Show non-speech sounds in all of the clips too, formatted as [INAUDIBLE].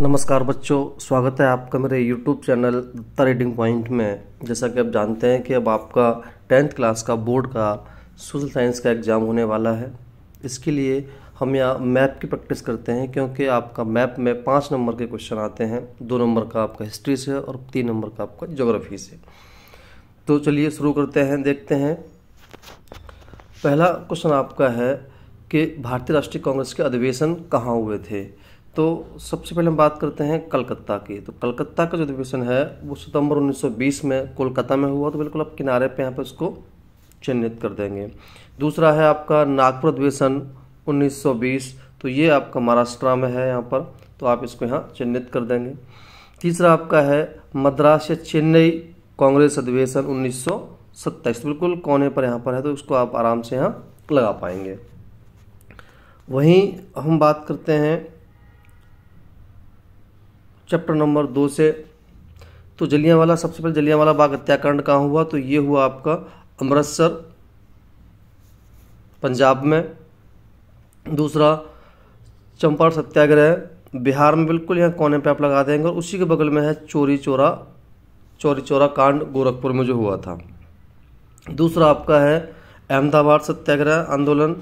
नमस्कार बच्चों स्वागत है आपका मेरे YouTube channel Datta reading point में जैसा कि आप जानते हैं कि अब आपका टेंथ क्लास का बोर्ड का सोशल साइंस का एग्ज़ाम होने वाला है इसके लिए हम यहाँ मैप की प्रैक्टिस करते हैं क्योंकि आपका मैप में पाँच नंबर के क्वेश्चन आते हैं दो नंबर का आपका हिस्ट्री से और तीन नंबर का आपका जोग्राफी से तो चलिए शुरू करते हैं देखते हैं पहला क्वेश्चन आपका है कि भारतीय राष्ट्रीय कांग्रेस के अधिवेशन कहाँ हुए थे तो सबसे पहले हम बात करते हैं कलकत्ता की तो कलकत्ता का जो अधिवेशन है वो सितंबर 1920 में कोलकाता में हुआ तो बिल्कुल आप किनारे पे यहाँ पे उसको चिन्हित कर देंगे दूसरा है आपका नागपुर अधिवेशन 1920 तो ये आपका महाराष्ट्र में है यहाँ पर तो आप इसको यहाँ चिन्हित कर देंगे तीसरा आपका है मद्रास या चेन्नई कांग्रेस अधिवेशन उन्नीस सत्ताईस तो बिल्कुल कोने पर यहाँ पर है तो उसको आप आराम से यहाँ लगा पाएंगे वहीं हम बात करते हैं चैप्टर नंबर दो से तो वाला सबसे पहले वाला बाग हत्याकांड कहाँ हुआ तो ये हुआ आपका अमृतसर पंजाब में दूसरा चंपारण सत्याग्रह बिहार में बिल्कुल यहाँ कोने पे आप लगा देंगे और उसी के बगल में है चोरी चोरा चोरी चोरा कांड गोरखपुर में जो हुआ था दूसरा आपका है अहमदाबाद सत्याग्रह आंदोलन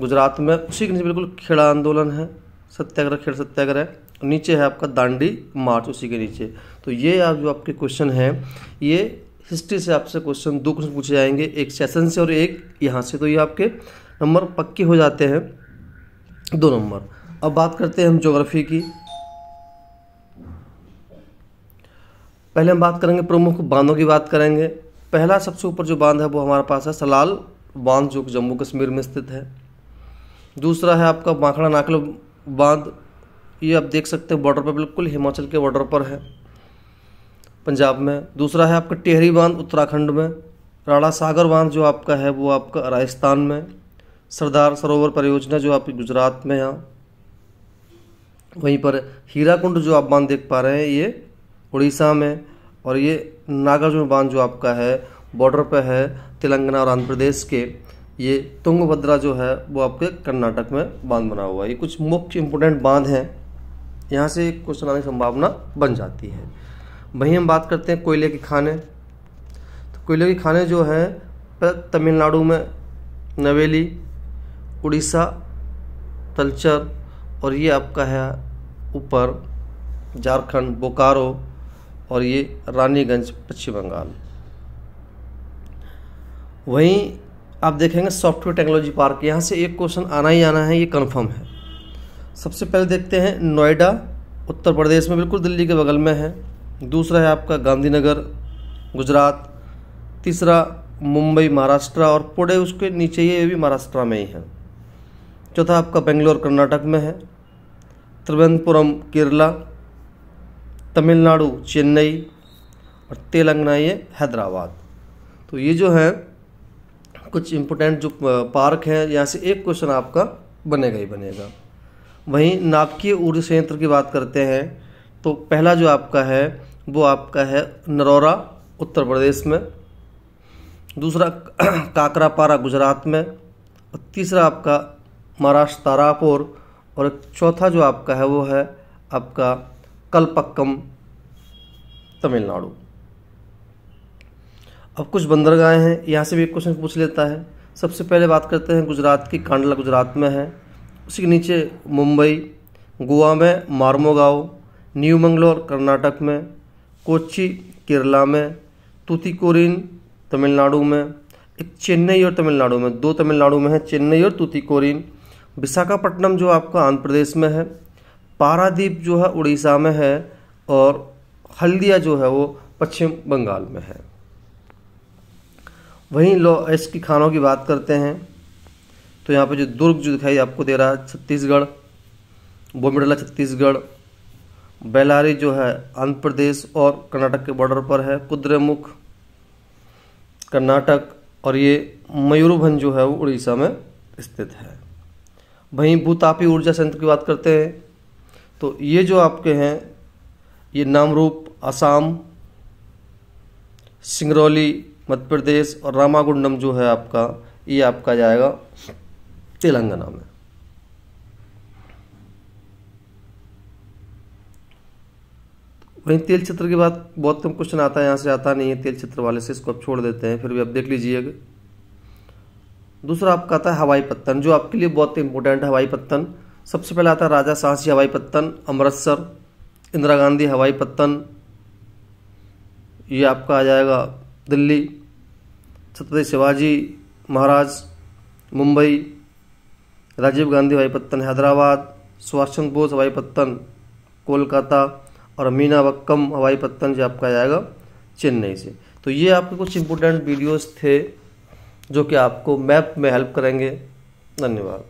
गुजरात में उसी के नीचे बिल्कुल खेड़ा आंदोलन है सत्याग्रह खेड़ सत्याग्रह नीचे है आपका दांडी मार्च उसी के नीचे तो ये आप जो आपके क्वेश्चन हैं ये हिस्ट्री से आपसे क्वेश्चन दो क्वेश्चन पूछे जाएंगे एक सेशन से और एक यहाँ से तो ये आपके नंबर पक्के हो जाते हैं दो नंबर अब बात करते हैं हम ज्योग्राफी की पहले हम बात करेंगे प्रमुख बांधों की बात करेंगे पहला सबसे ऊपर जो बांध है वो हमारे पास है सलाल बांध जो जम्मू कश्मीर में स्थित है दूसरा है आपका बांखड़ा नाकल बांध ये आप देख सकते हैं बॉर्डर पर बिल्कुल हिमाचल के बॉर्डर पर है पंजाब में दूसरा है आपका टेहरी बांध उत्तराखंड में राणा सागर बांध जो आपका है वो आपका राजस्थान में सरदार सरोवर परियोजना जो आपकी गुजरात में यहाँ वहीं पर हीरा जो आप बांध देख पा रहे हैं ये उड़ीसा में और ये नागार्जुन बांध जो आपका है बॉर्डर पर है तेलंगाना और आंध्र प्रदेश के ये तुंगभद्रा जो है वो आपके कर्नाटक में बांध बना हुआ है ये कुछ मुख्य इम्पोर्टेंट बांध हैं यहाँ से क्वेश्चन आने की संभावना बन जाती है वहीं हम बात करते हैं कोयले के खाने तो कोयले के खाने जो है तमिलनाडु में नवेली उड़ीसा तलचर और ये आपका है ऊपर झारखंड बोकारो और ये रानीगंज पश्चिम बंगाल वहीं आप देखेंगे सॉफ्टवेयर टेक्नोलॉजी पार्क यहाँ से एक क्वेश्चन आना ही आना है ये कन्फर्म है सबसे पहले देखते हैं नोएडा उत्तर प्रदेश में बिल्कुल दिल्ली के बगल में है दूसरा है आपका गांधीनगर गुजरात तीसरा मुंबई महाराष्ट्र और पुणे उसके नीचे ये भी महाराष्ट्र में ही है चौथा आपका बेंगलोर कर्नाटक में है त्रिवेंद्रपुरम केरला तमिलनाडु चेन्नई और तेलंगाना ये हैदराबाद तो ये जो है कुछ इम्पोर्टेंट जो पार्क हैं यहाँ से एक क्वेश्चन आपका बनेगा ही बनेगा वहीं नाभिकीय ऊर्जा संयंत्र की बात करते हैं तो पहला जो आपका है वो आपका है नरौरा उत्तर प्रदेश में दूसरा [CLEARS THROAT] काकरापारा गुजरात में और तीसरा आपका महाराष्ट्र तारापुर और चौथा जो आपका है वो है आपका कलपक्कम तमिलनाडु अब कुछ बंदरगाहें हैं यहाँ से भी क्वेश्चन पूछ लेता है सबसे पहले बात करते हैं गुजरात की कांडला गुजरात में है उसके नीचे मुंबई गोवा में मार्मोगाव न्यू मंगलोर कर्नाटक में कोची केरला में तूतीकोरिन तमिलनाडु में एक चेन्नई और तमिलनाडु में दो तमिलनाडु में है चेन्नई और तूतीकोरिन विशाखापट्टनम जो आपका आंध्र प्रदेश में है पारादीप जो है उड़ीसा में है और हल्दिया जो है वो पश्चिम बंगाल में है वहीं लो की खानों की बात करते हैं तो यहाँ पे जो दुर्ग जो दिखाई आपको दे रहा है छत्तीसगढ़ बोमडला छत्तीसगढ़ बेलारी जो है आंध्र प्रदेश और कर्नाटक के बॉर्डर पर है कुद्रेमुख कर्नाटक और ये मयूरभंज जो है वो उड़ीसा में स्थित है वहीं भूतापी ऊर्जा संयंत्र की बात करते हैं तो ये जो आपके हैं ये नामरूप असम सिंगरौली मध्य प्रदेश और रामागुंडम जो है आपका ये आपका जाएगा तेलंगाना में वहीं तेल चित्र के बाद बहुत कम क्वेश्चन आता है यहाँ से आता नहीं है तेल चित्र वाले से इसको आप छोड़ देते हैं फिर भी आप देख लीजिएगा दूसरा आपका आता है हवाई पत्तन जो आपके लिए बहुत इंपॉर्टेंट हवाई पत्तन सबसे पहले आता है राजा सांसी हवाई पत्तन अमृतसर इंदिरा गांधी हवाई पत्तन ये आपका आ जाएगा दिल्ली छत्रपति शिवाजी महाराज मुंबई राजीव गांधी हवाई पत्तन हैदराबाद सुभाष चंद्र बोस हवाई पत्तन कोलकाता और वक्कम हवाई पत्तन जो आपका आएगा चेन्नई से तो ये आपके कुछ इम्पोर्टेंट वीडियोस थे जो कि आपको मैप में हेल्प करेंगे धन्यवाद